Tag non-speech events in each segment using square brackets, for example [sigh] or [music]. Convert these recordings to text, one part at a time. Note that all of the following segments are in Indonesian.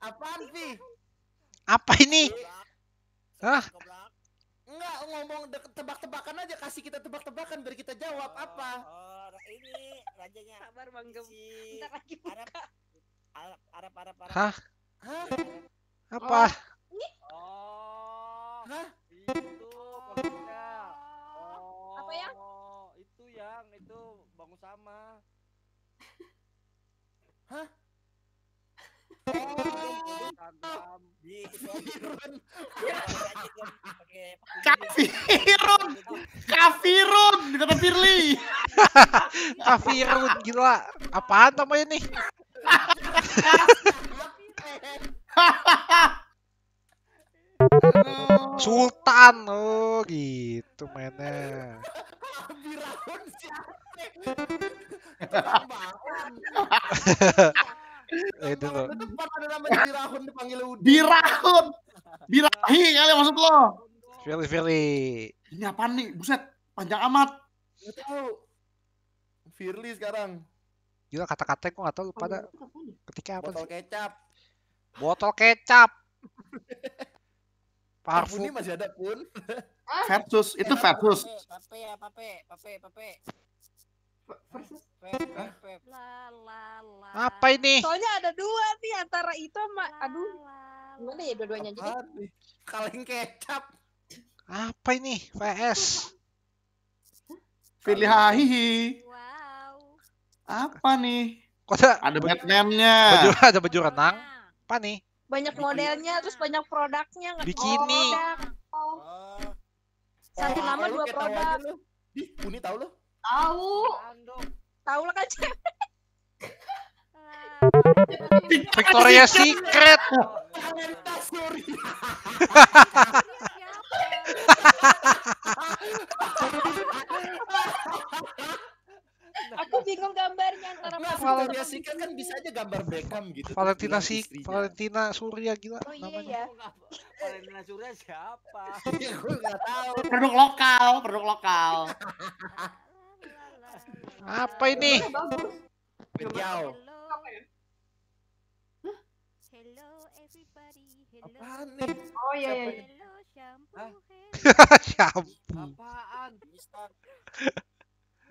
Apaan, Pi? Apa ini? Hah? Enggak, ngomong tebak-tebakan aja, kasih kita tebak-tebakan biar kita jawab oh, apa. Oh, ini rajanya. Sabar Bang Gem. Bentar lagi buka. Arab Arab Arab Arab. Hah? Hah? Apa? Oh. oh Hah? Itu oh, Apa yang? Oh, itu yang itu Bang Usama. Hah? Kafirun, kafirun, kata Firly. [laughs] kafirun gila, apaan namanya nih? [laughs] Sultan oh gitu mainnya. Kafirun siapa? [laughs] Eh, itu lo. pernah ada nama eh. Dirahun dipanggil Udin. Dirahun. Birahi kali maksud lo. Firly Firly, Ini apa nih? Buset, panjang amat. Gak tahu. Firly sekarang. Gila kata kata kok gak tahu pada ketika apa Botol sih? kecap. Botol kecap. [laughs] Parfum. Ini masih ada pun. Versus, itu eh, versus. Pape, pape, pape, pape. Versus apa ini? Soalnya ada dua nih antara itu sama aduh. Gimana ya dua-duanya jadi? Kaleng kecap. Apa ini? PS. Pilih hahihi. Wow. Apa nih? Kok ada, banyak Batman-nya. Baju ada baju renang. Apa nih? Banyak modelnya terus banyak produknya. Bikini. Oh, Satu nama dua produk. Ih, Uni tahu lo? Tahu tahu lah kan Victoria Secret. Suri. Aku bingung gambarnya antara Nggak, Valentina Sika kan bisa aja gambar Beckham gitu. Valentina iya, si Valentina Surya gila oh, iya, namanya. Iya. Valentina Surya siapa? [laughs] Iya, Gue enggak tahu. Produk lokal, produk lokal. [laughs] Apa ini? Hijau. Ya? ya? Hello everybody. Hello. Apaan nih? Oh iya iya. iya. Hello shampoo. [laughs] shampoo. Apaan?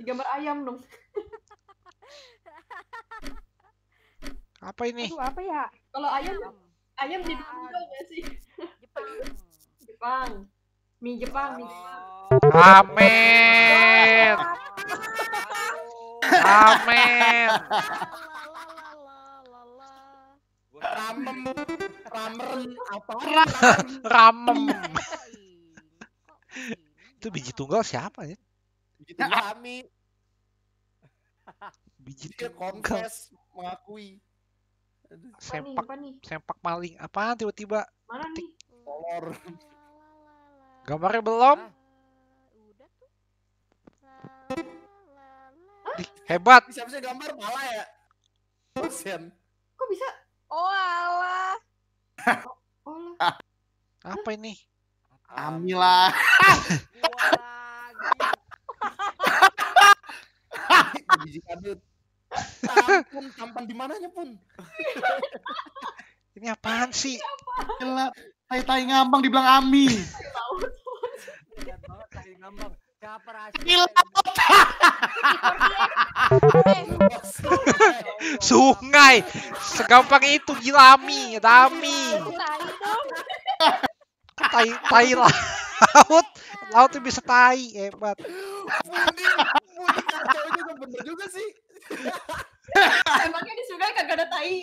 Gambar ayam dong. [laughs] apa ini? Aduh, apa ya? Kalau ayam ayam di Jepang nggak sih? Jepang. [laughs] Jepang. Mie Jepang, mie Jepang. Amin. Amin. Ramem, ramen, apa? Ramem. Itu biji tunggal siapa ya? Biji tunggal kami. Biji tunggal. mengakui. Sempak, sempak maling. Apaan tiba-tiba? Mana nih? Kolor. Gambarnya belum? Hebat. Bisa bisa gambar pala ya. Dosen. Kok bisa? Oh Allah. [laughs] oh, Apa ini? Amila. Biji kadut. pun tampan di mananya pun. ini apaan sih? Gila, tai tai ngambang dibilang Ami. Tahu. banget tai ngambang. Siapa Gila. [laughs] Sungai. Segampang itu gilami, dami. Tai tai laut. Laut itu bisa tai, hebat. Bener juga sih. Emangnya di sungai kagak ada tai.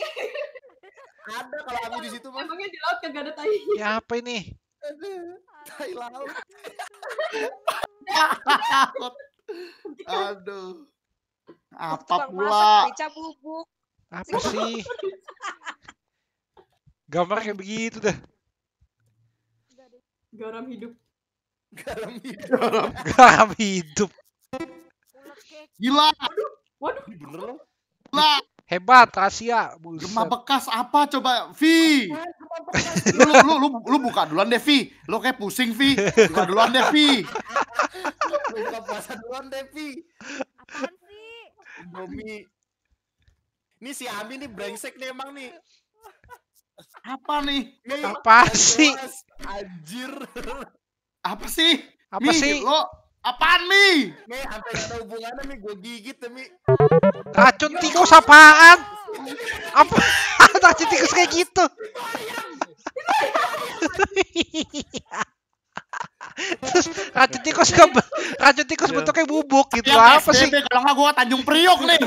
Ada kalau aku di situ, Emangnya di laut kagak ada tai. Ya apa ini? Tai laut. Aduh. Apa pula? Masak, Apa sih? Gambar kayak begitu deh. Garam hidup. Garam hidup. Garam, garam hidup. Gila. Waduh. Waduh. Gila. Hebat rahasia. Buset. bekas apa coba, Vi? [laughs] lu, lu, lu, lu, buka duluan deh, Vi. Lu kayak pusing, Vi. Buka duluan deh, Vi. buka puasa duluan deh, Vi. Ini si Ami nih brengsek nih emang nih. Apa nih? Apa sih? Anjir. Apa sih? Apa sih? Lo Apaan Mi? Mi, sampai gak ada hubungannya Mi, gue gigit ya Mi. Racun tikus apaan? Apa? [laughs] Racun tikus kayak gitu. Terus racun tikus ke racun tikus iya. bentuknya bubuk gitu ya, apa sih? Kalau nggak gue Tanjung Priok nih.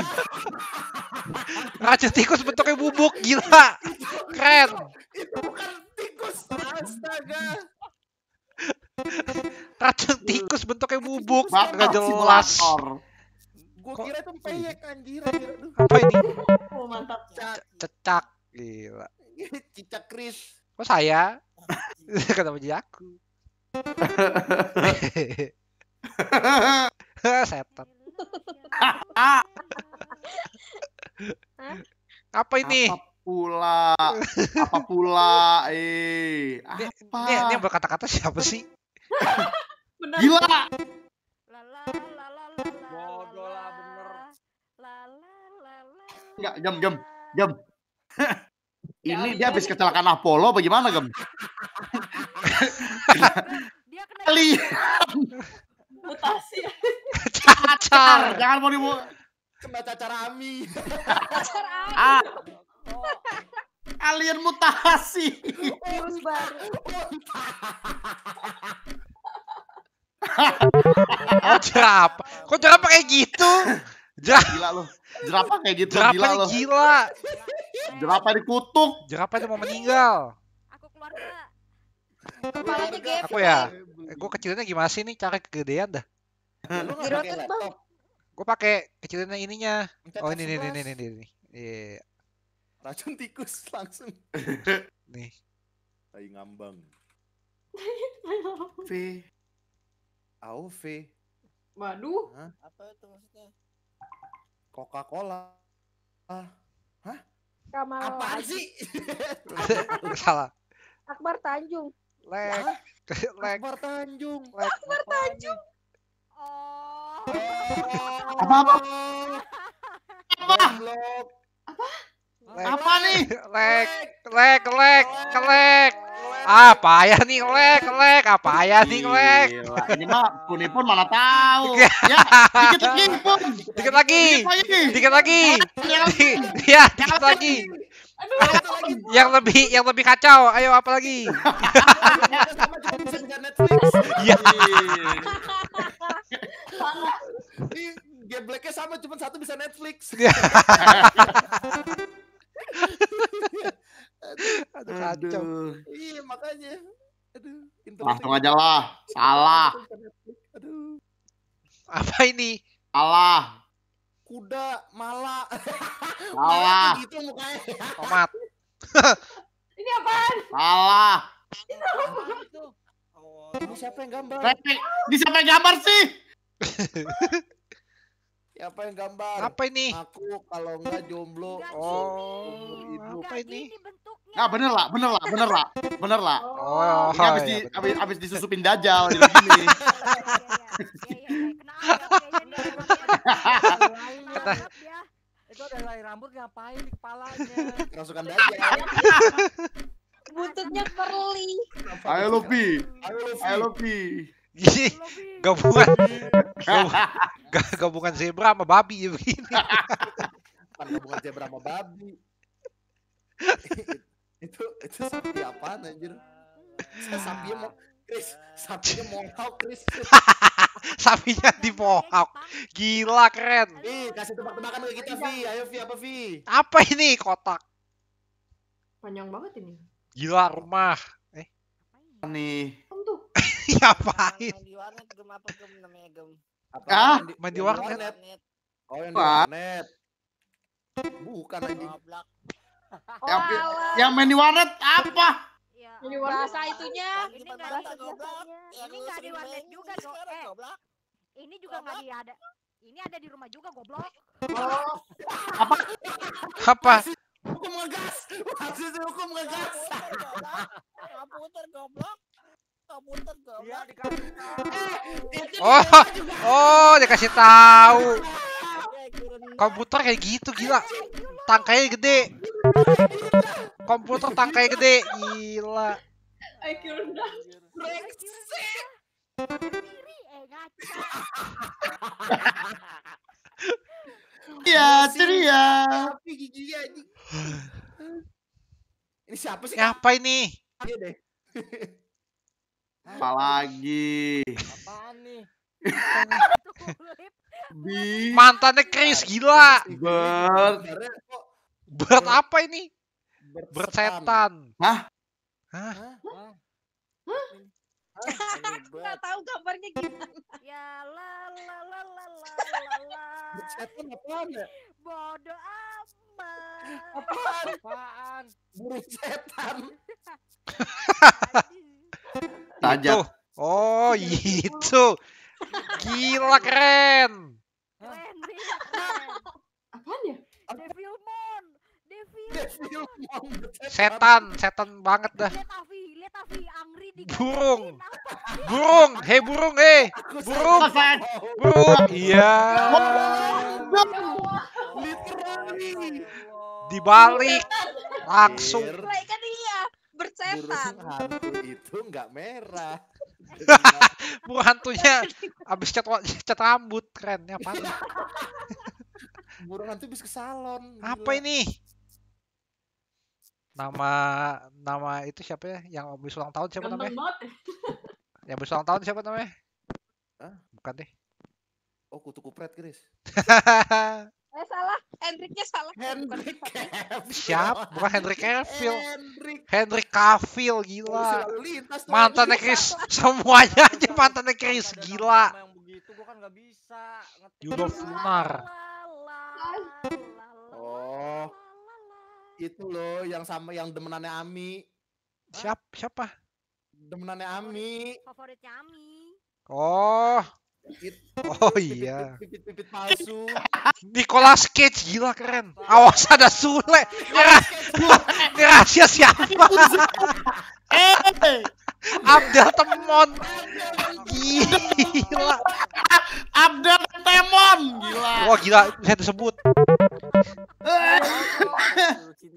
racun tikus bentuknya bubuk gila, keren. bubuk nggak jelas gue kira itu peyek gitu? anjir apa ini oh, mantap cecak cecak gila [laughs] cicak Chris kok saya [laughs] Kata jadi aku [laughs] setan apa ini apa pula apa pula eh apa ini, ini, ini berkata-kata siapa sih gila Enggak, jam, jam, jam. ini dia habis kecelakaan Apollo bagaimana Gem? [laughs] dia kena kali. mutasi. Cacar. Jangan mau dimu kena cacar ami. cacar [laughs] ami. Ah. Alien mutasi. Virus baru. oh, [laughs] jerap? Kok jerap kayak gitu? Jerap. Gila loh. Jerapah kayak gitu Jerapa gila loh. gila. Jerapah dikutuk. Jerapahnya mau meninggal. Aku keluar. Kepalanya gede. Aku ya. Eh, Gue kecilnya gimana sih nih cara kegedean dah. [laughs] Gue pakai kecilnya ininya. Oh ini ini ini ini ini. Iya. Racun tikus langsung. [laughs] nih. Tai ngambang. [laughs] V. Au V. Waduh. Apa itu maksudnya? Coca-Cola. Hah? Kamal Apa sih? [laughs] Salah. Akbar Tanjung. Lek. [laughs] Lek. Akbar Tanjung. Lek. Akbar Tanjung. Oh. Apa apa? Apa? Apa? Apa nih? Lek, lek, lek, lek apa ya nih lek, lek, apa ya nih lek. Ini mah pun pun tahu. Iya. ya, dikit lagi pun. Dikit lagi. Dikit lagi. Ya, dikit iya, lagi. yang lebih yang lebih kacau. Ayo apa lagi? Ya. game blacknya sama cuma satu bisa Netflix. Iya aduh, aduh kacau iya makanya aduh langsung aja lah iya, salah aduh apa ini salah kuda malah [laughs] salah gitu mukanya tomat [laughs] ini apaan salah ini apa ini siapa yang gambar ini siapa yang gambar sih [laughs] Siapa yang gambar? Apa ini? Aku kalau nggak jomblo. Enggak, oh, ini. apa ini? ini Nah, bener lah, bener lah, bener lah, bener lah. Oh, ini abis, iya, di, ya, abis, abis disusupin dajal [laughs] iya, iya, iya. Kata ya. itu ada iya, rambut ngapain di kepalanya? iya, [laughs] dajal. Bututnya perli. Ayo iya, ayo iya, iya, [laughs] gabungan, gabungan zebra sama babi ya begini. Bukan gabungan zebra sama babi itu itu sapi apa anjir sapi mau Chris sapinya hau Chris [laughs] sapinya di mohawk gila keren Vi kasih tebak-tebakan ke kita Vi ayo Vi apa Vi apa ini kotak panjang banget ini gila rumah eh nih ya apain main di warnet apa ini apa ah main di, main warnet oh yang di warnet bukan lagi Oh, yang, alas. yang main di warnet apa? Ya, bahasa itunya. Ini enggak ada Ini enggak di warnet juga, go. Eh, ini juga enggak di ada. Ini ada di rumah juga, goblok. Oh. apa? Apa? Hukum ngegas. Maksud hukum ngegas. muter goblok. Komputer goblok. Iya, oh, oh, dikasih tahu komputer kayak gitu gila tangkainya gede komputer tangkai gede gila IQ rendah Iya, ceria. Ini siapa sih? Apa ini? Iya apa lagi? Apaan nih? Bi. Mantannya Chris iya. gila. Iya, Bert. Bert apa ini? Bert setan. Hah? Hah? Hah? Hah? nggak tahu gambarnya gimana. Ya la la la la la la. setan ya? amat. Apaan? Apaan? Burung setan. [laughs] Oh, iya. [laughs] itu. Gila keren. Keren, ya? Devilmon. Devilmon. Setan, setan banget dah. di [laughs] burung. Burung, hei burung, hei. Burung. Burung. Iya. Ya Literally. Dibalik langsung. Kan Burung hantu itu nggak merah. Burung hantunya abis cat, cat rambut keren ya apa? Burung hantu abis ke salon. Apa gila. ini? Nama nama itu siapa ya? Yang habis ulang tahun siapa Gampang namanya? Yang habis ulang tahun siapa namanya? Hah? Bukan deh. Oh, kutu kupret, Chris. [laughs] Eh salah, Hendriknya salah. Hendrik Cavill. Siap, bukan Hendrik Cavill. Hendrik. Hendrik Cavill gila. Oh, mantannya Chris semuanya aja mantannya Chris gila. Begitu gua enggak kan bisa. Oh. Itu loh yang sama yang demenannya Ami. Siap, siapa? Demenannya Ami. Favoritnya Ami. Oh. [laughs] oh iya pipit pipit palsu Nicolas Cage gila keren awas ada Sule ini rahasia siapa [laughs] eh Abdel Temon gila Abdel Temon gila wah gila saya disebut [laughs]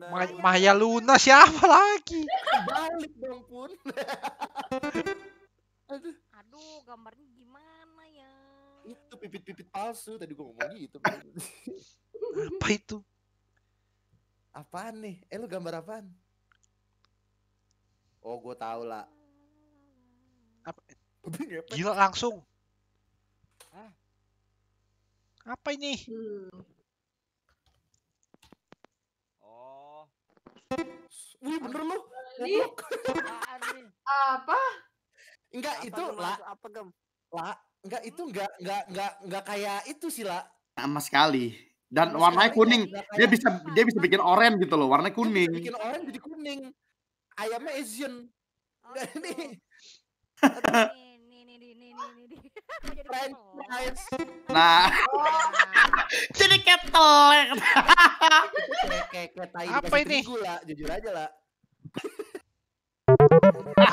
Ma Maya Luna siapa lagi balik dong pun Aduh, gambarnya gimana? itu pipit-pipit palsu tadi gue ngomong gitu apa itu apaan nih eh lu gambar apaan oh gue tau lah apa gila langsung Hah? apa ini oh wih bener lu apa enggak itu lah apa gem lah Enggak itu enggak enggak enggak enggak kayak itu sih lah. Sama sekali. Dan Sama warnanya sekali kuning. Kayak, dia bisa dia bisa bikin oranye gitu loh, warnanya kuning. bikin oranye jadi kuning. Ayamnya Asian. Enggak oh, gitu. [laughs] ini. ini ini [laughs] nah. Oh, [laughs] nah. Jadi ketelek. Apa ini? Gula, jujur aja lah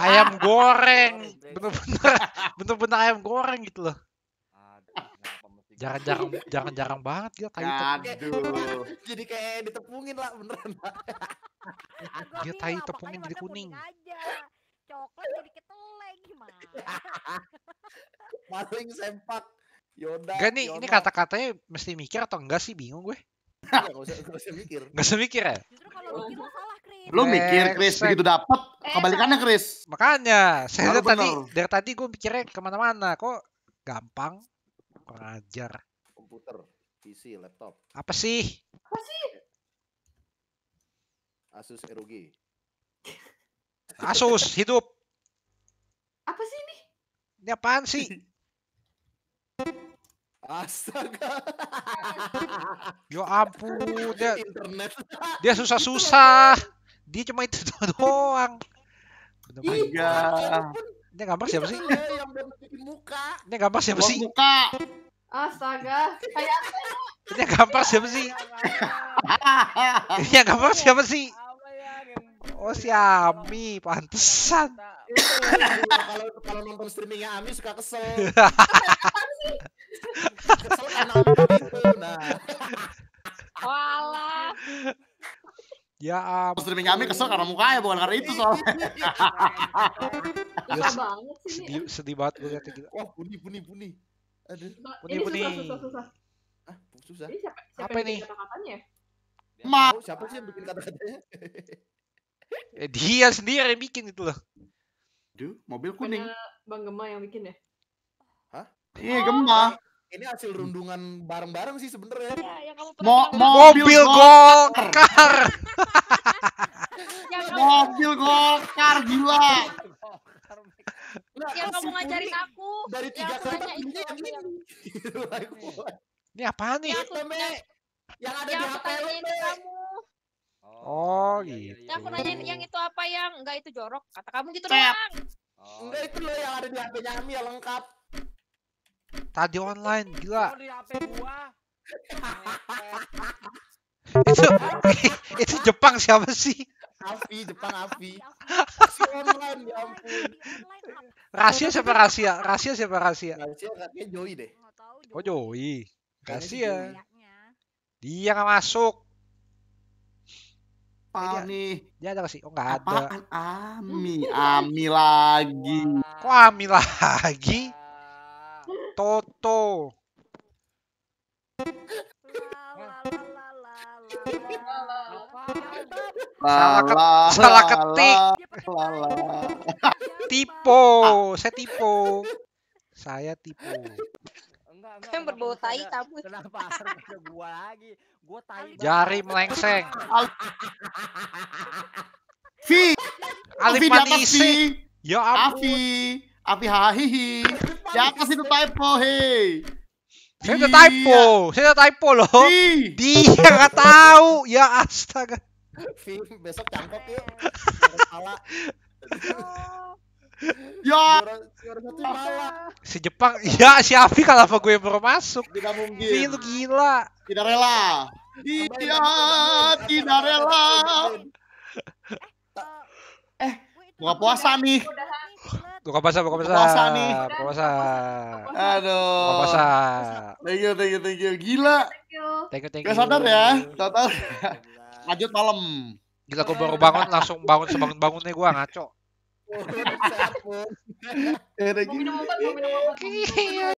ayam [laughs] goreng bener-bener bener-bener ayam goreng gitu loh jarang-jarang gitu? jarang-jarang banget gitu tai tepung jadi kayak ditepungin lah beneran [laughs] dia tahi tepungin jadi kuning coklat jadi ketele gimana paling sempak Yoda Gak nih ini kata-katanya mesti mikir atau enggak sih bingung gue Gak usah, gak usah mikir Gak usah mikir ya Justru mikir Chris mikir Chris begitu dapet Eh, Kebalikannya Chris. Makanya, saya dari tadi, dari tadi gue mikirnya kemana-mana. Kok gampang? Kurang ajar. Komputer, PC, laptop. Apa sih? Apa sih? Asus ROG. Asus, hidup. Apa sih ini? Ini apaan sih? Astaga. Yo ya ampun, dia Dia susah-susah dia cuma itu [laughs] doang Iya. Ini iya. kan gambar siapa sih? Kan, eh, Ini gambar siapa sih? Muka. Astaga, kayak ya? Ini gambar siapa sih? Ini gambar siapa sih? Ya, oh si Ami, pantesan. Kalau iya, iya, kalau nonton streamingnya Ami suka kesel. [laughs] um, streaming kami kesel karena mukanya bukan karena itu iya. soalnya. Kesel iya, banget sih. Sedih, sedih banget gue liatnya gitu. Wah, puni puni puni. Aduh, puni puni. Susah, susah, susah. Ah, susah. Ini siapa, siapa Apa nih? Kata-katanya? Ma. Oh, siapa sih yang bikin kata-katanya? Eh, dia sendiri yang bikin itu loh. Aduh, mobil kuning. Bukannya Bang Gema yang bikin ya? Hah? Iya, oh. Gema. Ini hasil rundungan bareng-bareng sih sebenarnya. Ya, Mo mobil, mobil golkar. [laughs] Gokil gokar gila. Nah, Yang kamu ngajarin aku. Dari tiga yang kata ini yang ini. Ini apa nih? Yang aku, yang, yang ada yang di HP lu. Oh, oh gitu. Yang aku nanyain iya. yang itu apa yang enggak itu jorok. Kata kamu gitu doang. Oh. Enggak itu loh yang ada di hp Nyami ya lengkap. Tadi online gila. Di HP gua. itu [laughs] itu Jepang siapa sih? Avi, Jepang Avi. online, ya ampun. Rahasia siapa rahasia? Rahasia siapa rahasia? Rahasia katanya Joey deh. Oh Joey Rahasia. Dia nggak masuk. Apa nih? Dia ada sih? Oh nggak ada. Apaan Ami? Ami lagi. Kok Ami lagi? Toto. Lala, salah, salah ketik. Lala. Tipo, saya tipu. Saya tipu. Enggak, enggak. Yang berbau tai kamu. Kenapa harus ke gua lagi? Gua tai. Jari melengseng. Fi. Alif manis. Ya api Afi. Afi hahihi. Ya atas itu typo, hei. Saya udah typo, saya udah typo loh. Dia nggak tahu. Ya astaga. Film besok cangkok yuk. [laughs] ya. Si Jepang, ya si Afi kalau apa gue baru masuk. Tidak mungkin. Ini lu gila. Tidak rela. Iya, tidak rela. Eh, buka puasa nih. Buka puasa, buka puasa. Puasa nih. Buka puasa. Aduh. Buka puasa. Thank you, thank you, thank you. Gila. Thank you, thank you. Gak sadar ya. Total. Ya. Lanjut malam. Gila gue baru bangun langsung bangun sebangun-bangunnya gue ngaco. Mau [laughs] minum obat, mau minum obat. [laughs]